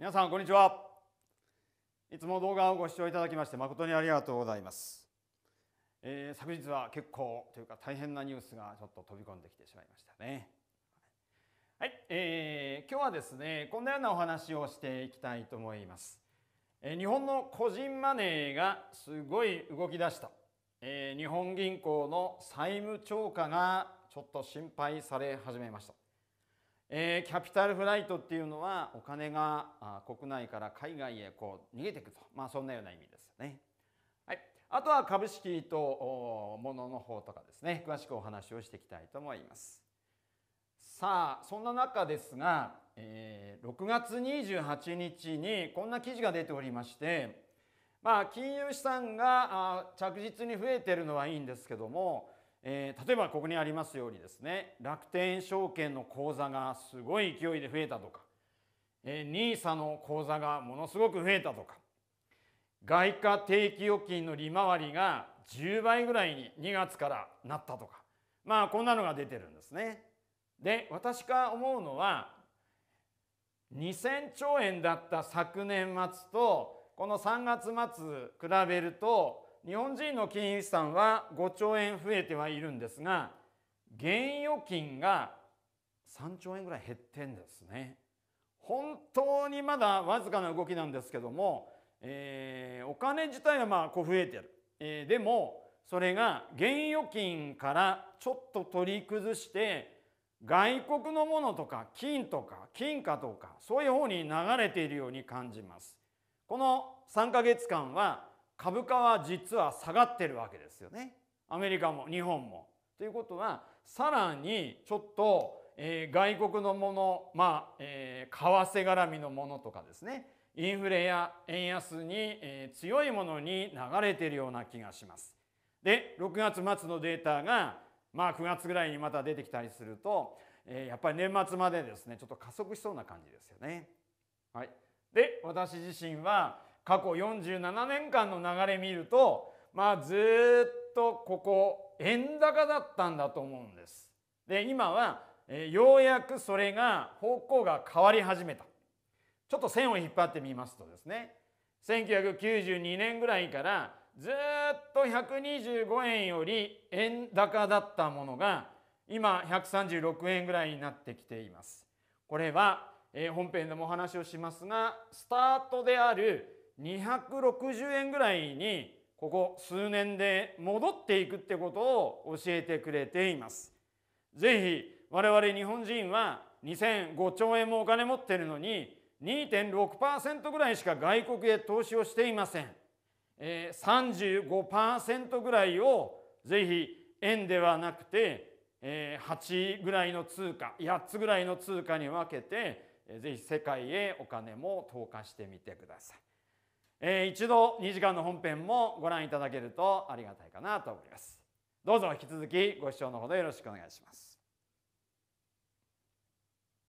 皆さんこんにちはいつも動画をご視聴いただきまして誠にありがとうございます、えー、昨日は結構というか大変なニュースがちょっと飛び込んできてしまいましたねはい、えー、今日はですねこんなようなお話をしていきたいと思います、えー、日本の個人マネーがすごい動き出した、えー、日本銀行の債務超過がちょっと心配され始めましたえー、キャピタルフライトっていうのはお金が国内から海外へこう逃げていくと、まあ、そんなような意味ですね。はい、あとは株式と物の方とかですね詳しくお話をしていきたいと思います。さあそんな中ですが、えー、6月28日にこんな記事が出ておりまして、まあ、金融資産が着実に増えてるのはいいんですけどもえー、例えばここにありますようにですね楽天証券の口座がすごい勢いで増えたとか NISA、えー、の口座がものすごく増えたとか外貨定期預金の利回りが10倍ぐらいに2月からなったとかまあこんなのが出てるんですね。で私が思うのは2,000兆円だった昨年末とこの3月末比べると日本人の金融資産は5兆円増えてはいるんですが現預金が3兆円ぐらい減ってんですね本当にまだわずかな動きなんですけども、えー、お金自体はまあこう増えてる、えー、でもそれが現預金からちょっと取り崩して外国のものとか金とか金貨とかそういう方に流れているように感じますこの3ヶ月間は株価は実は下がってるわけですよねアメリカも日本も。ということはさらにちょっと、えー、外国のものまあ、えー、為替絡みのものとかですねインフレや円安に、えー、強いものに流れているような気がします。で6月末のデータが、まあ、9月ぐらいにまた出てきたりすると、えー、やっぱり年末までですねちょっと加速しそうな感じですよね。はい、で私自身は過去47年間の流れ見るとまあずっとここ円高だったんだと思うんです。で今はようやくそれが方向が変わり始めた。ちょっと線を引っ張ってみますとですね1992年ぐらいからずっと125円より円高だったものが今136円ぐらいになってきています。これは、えー、本編でもお話をしますがスタートである260円ぐらいにここ数年で戻っていくってことを教えてくれています。ぜひ我々日本人は2005兆円もお金持ってるのに2.6%ぐらいしか外国へ投資をしていません。えー、35%ぐらいをぜひ円ではなくて、え8ぐらいの通貨8つぐらいの通貨に分けてぜひ世界へお金も投下してみてください。えー、一度2時間の本編もご覧いただけるとありがたいかなと思いますどうぞ引き続きご視聴のほどよろしくお願いします